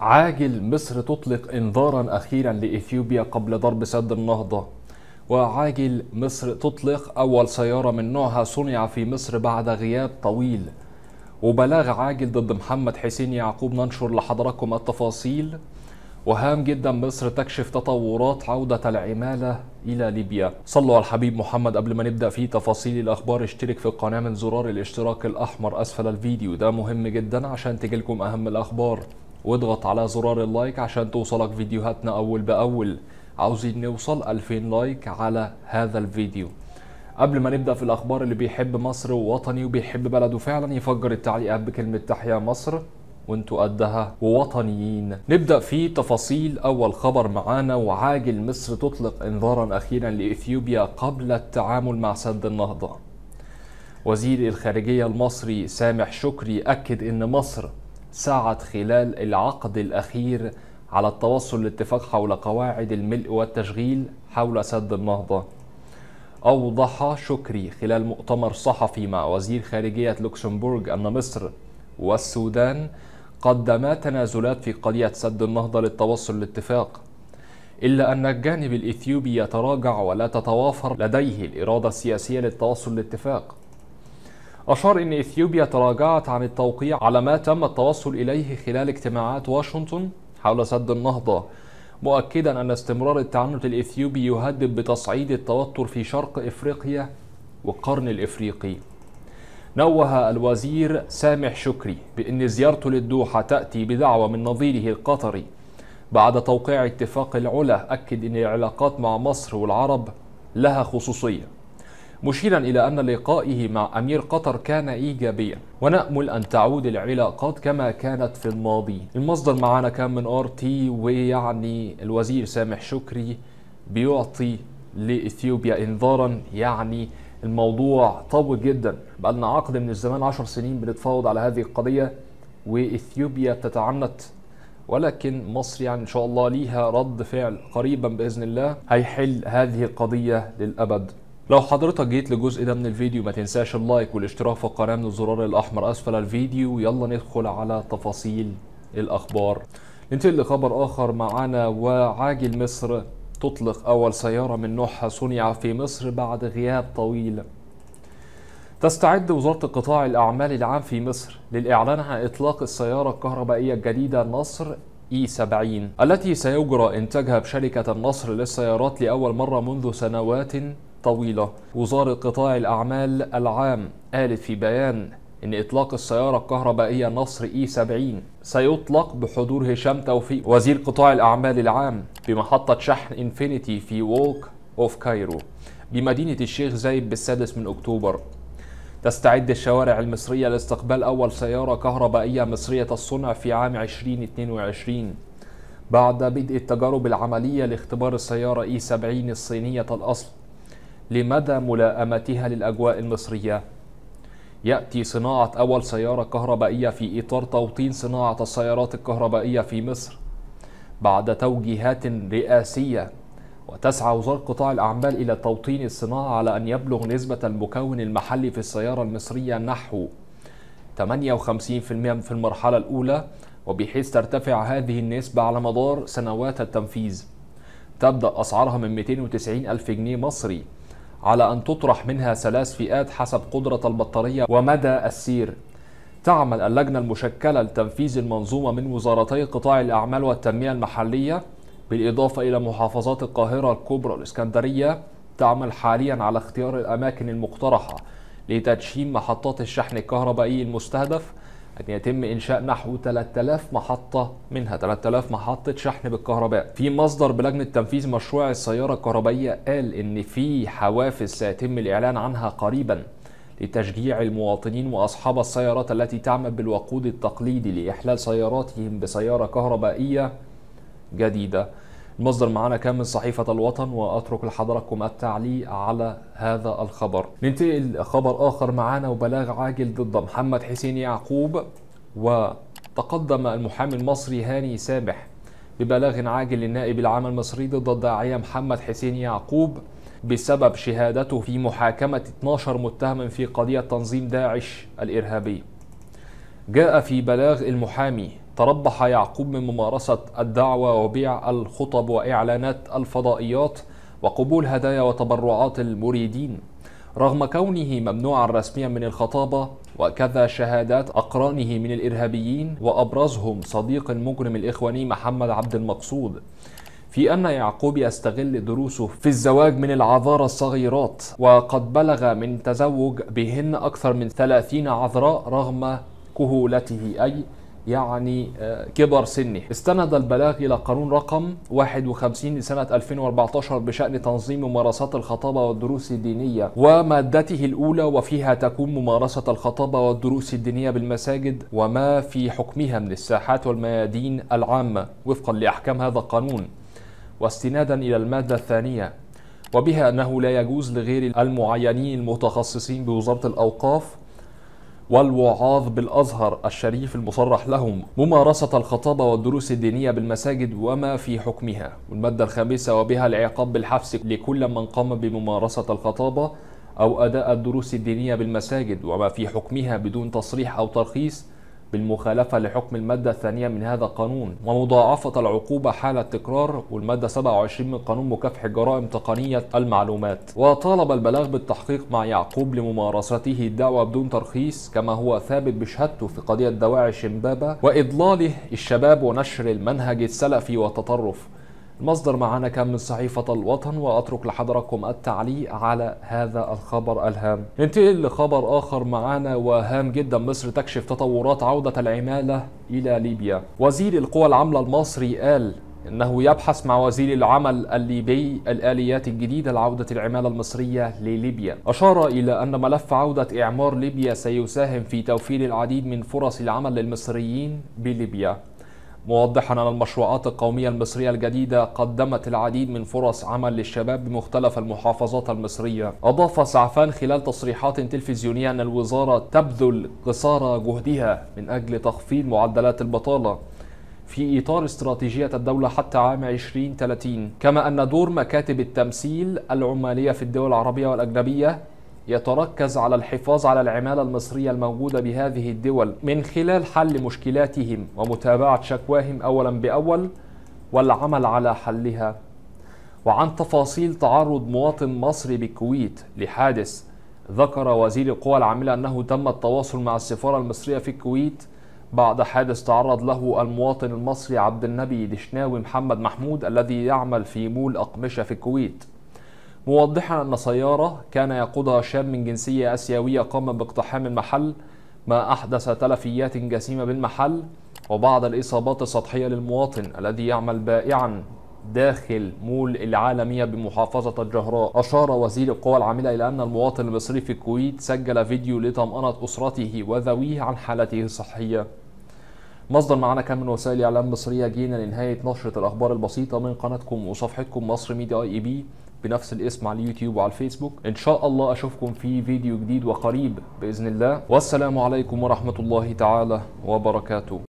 عاجل مصر تطلق انذارا اخيرا لاثيوبيا قبل ضرب سد النهضه وعاجل مصر تطلق اول سياره من نوعها صنع في مصر بعد غياب طويل وبلاغ عاجل ضد محمد حسين يعقوب ننشر لحضراتكم التفاصيل وهام جدا مصر تكشف تطورات عودة العمالة إلى ليبيا صلوا على الحبيب محمد قبل ما نبدأ في تفاصيل الأخبار اشترك في القناة من زرار الاشتراك الأحمر أسفل الفيديو ده مهم جدا عشان تجيلكم أهم الأخبار واضغط على زرار اللايك عشان توصلك فيديوهاتنا أول بأول عاوزين نوصل 2000 لايك على هذا الفيديو قبل ما نبدا في الاخبار اللي بيحب مصر ووطني وبيحب بلده فعلا يفجر التعليقات بكلمه تحيا مصر وانتوا قدها ووطنيين نبدا في تفاصيل اول خبر معانا وعاجل مصر تطلق انذارا اخيرا لاثيوبيا قبل التعامل مع سد النهضه وزير الخارجيه المصري سامح شكري اكد ان مصر ساعد خلال العقد الأخير على التوصل لاتفاق حول قواعد الملء والتشغيل حول سد النهضة أوضح شكري خلال مؤتمر صحفي مع وزير خارجية لوكسمبورغ أن مصر والسودان قدما تنازلات في قضية سد النهضة للتوصل لاتفاق إلا أن الجانب الإثيوبي يتراجع ولا تتوافر لديه الإرادة السياسية للتوصل لاتفاق أشار أن إثيوبيا تراجعت عن التوقيع على ما تم التوصل إليه خلال اجتماعات واشنطن حول سد النهضة مؤكدا أن استمرار التعنت الإثيوبي يهدد بتصعيد التوتر في شرق إفريقيا والقرن الإفريقي نوه الوزير سامح شكري بأن زيارته للدوحة تأتي بدعوة من نظيره القطري بعد توقيع اتفاق العلا أكد أن العلاقات مع مصر والعرب لها خصوصية مشيرا إلى أن لقائه مع أمير قطر كان إيجابيا ونأمل أن تعود العلاقات كما كانت في الماضي المصدر معانا كان من آر تي ويعني الوزير سامح شكري بيعطي لإثيوبيا إنذارا يعني الموضوع طويل جدا بقى لنا عقد من الزمان 10 سنين بنتفاوض على هذه القضية وإثيوبيا بتتعنت ولكن مصر يعني ان شاء الله ليها رد فعل قريبا باذن الله هيحل هذه القضيه للابد لو حضرتك جيت للجزء ده من الفيديو ما تنساش اللايك والاشتراك في القناة من الزرار الأحمر أسفل الفيديو يلا ندخل على تفاصيل الأخبار ننتقل لخبر آخر معانا وعاجل مصر تطلق أول سيارة من نوعها صنع في مصر بعد غياب طويل تستعد وزارة قطاع الأعمال العام في مصر للإعلان عن إطلاق السيارة الكهربائية الجديدة نصر اي 70 التي سيجرى إنتاجها بشركة النصر للسيارات لأول مرة منذ سنوات طويلة وزارة قطاع الأعمال العام قالت في بيان إن إطلاق السيارة الكهربائية نصر إي 70 سيطلق بحضور هشام توفيق وزير قطاع الأعمال العام بمحطة شحن إنفينيتي في ووك أوف كايرو بمدينة الشيخ زايد بالسادس من أكتوبر تستعد الشوارع المصرية لاستقبال أول سيارة كهربائية مصرية الصنع في عام 2022 بعد بدء التجارب العملية لاختبار السيارة E70 الصينية الأصل لمدى ملائمتها للأجواء المصرية يأتي صناعة أول سيارة كهربائية في إطار توطين صناعة السيارات الكهربائية في مصر بعد توجيهات رئاسية وتسعى وزارة قطاع الأعمال إلى توطين الصناعة على أن يبلغ نسبة المكون المحلي في السيارة المصرية نحو 58% في المرحلة الأولى وبحيث ترتفع هذه النسبة على مدار سنوات التنفيذ تبدأ أسعارها من 290 ألف جنيه مصري على أن تطرح منها ثلاث فئات حسب قدرة البطارية ومدى السير تعمل اللجنة المشكلة لتنفيذ المنظومة من وزارتي قطاع الأعمال والتنمية المحلية بالإضافة إلى محافظات القاهرة الكبرى الإسكندرية تعمل حاليا على اختيار الأماكن المقترحة لتدشين محطات الشحن الكهربائي المستهدف أن يتم إنشاء نحو 3000 محطة منها 3000 محطة شحن بالكهرباء في مصدر بلجنة تنفيذ مشروع السيارة الكهربائية قال إن في حوافز سيتم الإعلان عنها قريبا لتشجيع المواطنين وأصحاب السيارات التي تعمل بالوقود التقليدي لإحلال سياراتهم بسيارة كهربائية جديدة المصدر معانا كان من صحيفة الوطن وأترك لحضراتكم التعليق على هذا الخبر ننتقل خبر آخر معانا وبلاغ عاجل ضد محمد حسين يعقوب وتقدم المحامي المصري هاني سامح ببلاغ عاجل للنائب العام المصري ضد الداعية محمد حسين يعقوب بسبب شهادته في محاكمة 12 متهم في قضية تنظيم داعش الإرهابي جاء في بلاغ المحامي تربح يعقوب من ممارسة الدعوة وبيع الخطب وإعلانات الفضائيات وقبول هدايا وتبرعات المريدين رغم كونه ممنوعا رسميا من الخطابة وكذا شهادات أقرانه من الإرهابيين وأبرزهم صديق المجرم الإخواني محمد عبد المقصود في أن يعقوب يستغل دروسه في الزواج من العذارى الصغيرات وقد بلغ من تزوج بهن أكثر من 30 عذراء رغم كهولته أي يعني آه، كبر سنه استند البلاغ إلى قانون رقم 51 لسنة 2014 بشأن تنظيم ممارسات الخطابة والدروس الدينية ومادته الأولى وفيها تكون ممارسة الخطابة والدروس الدينية بالمساجد وما في حكمها من الساحات والميادين العامة وفقا لأحكام هذا القانون واستنادا إلى المادة الثانية وبها أنه لا يجوز لغير المعينين المتخصصين بوزارة الأوقاف والوعاظ بالأزهر الشريف المصرح لهم ممارسة الخطابة والدروس الدينية بالمساجد وما في حكمها والمادة الخامسة وبها العقاب بالحبس لكل من قام بممارسة الخطابة أو أداء الدروس الدينية بالمساجد وما في حكمها بدون تصريح أو ترخيص بالمخالفة لحكم المادة الثانية من هذا القانون ومضاعفة العقوبة حال التكرار والمادة 27 من قانون مكافحة جرائم تقنية المعلومات وطالب البلاغ بالتحقيق مع يعقوب لممارسته الدعوة بدون ترخيص كما هو ثابت بشهادته في قضية دواعي امبابة وإضلاله الشباب ونشر المنهج السلفي والتطرف المصدر معنا كان من صحيفة الوطن وأترك لحضركم التعليق على هذا الخبر الهام ننتقل لخبر آخر معنا وهام جدا مصر تكشف تطورات عودة العمالة إلى ليبيا وزير القوى العاملة المصري قال انه يبحث مع وزير العمل الليبي الاليات الجديده لعوده العماله المصريه لليبيا اشار الى ان ملف عوده اعمار ليبيا سيساهم في توفير العديد من فرص العمل للمصريين بليبيا موضحا أن المشروعات القومية المصرية الجديدة قدمت العديد من فرص عمل للشباب بمختلف المحافظات المصرية أضاف سعفان خلال تصريحات تلفزيونية أن الوزارة تبذل قصارى جهدها من أجل تخفيض معدلات البطالة في إطار استراتيجية الدولة حتى عام 2030 كما أن دور مكاتب التمثيل العمالية في الدول العربية والأجنبية يتركز على الحفاظ على العمالة المصرية الموجودة بهذه الدول من خلال حل مشكلاتهم ومتابعة شكواهم أولا بأول والعمل على حلها وعن تفاصيل تعرض مواطن مصري بالكويت لحادث ذكر وزير القوى العاملة أنه تم التواصل مع السفارة المصرية في الكويت بعد حادث تعرض له المواطن المصري عبد النبي دشناوي محمد محمود الذي يعمل في مول أقمشة في الكويت موضحا أن سيارة كان يقودها شاب من جنسية آسيوية قام باقتحام المحل ما أحدث تلفيات جسيمة بالمحل وبعض الإصابات السطحية للمواطن الذي يعمل بائعا داخل مول العالمية بمحافظة الجهراء أشار وزير القوى العاملة إلى أن المواطن المصري في الكويت سجل فيديو لطمأنة أسرته وذويه عن حالته الصحية مصدر معنا كان من وسائل الإعلام المصرية جينا لنهاية نشرة الأخبار البسيطة من قناتكم وصفحتكم مصر ميديا اي بي بنفس الاسم على اليوتيوب وعلى الفيسبوك ان شاء الله اشوفكم في فيديو جديد وقريب باذن الله والسلام عليكم ورحمه الله تعالى وبركاته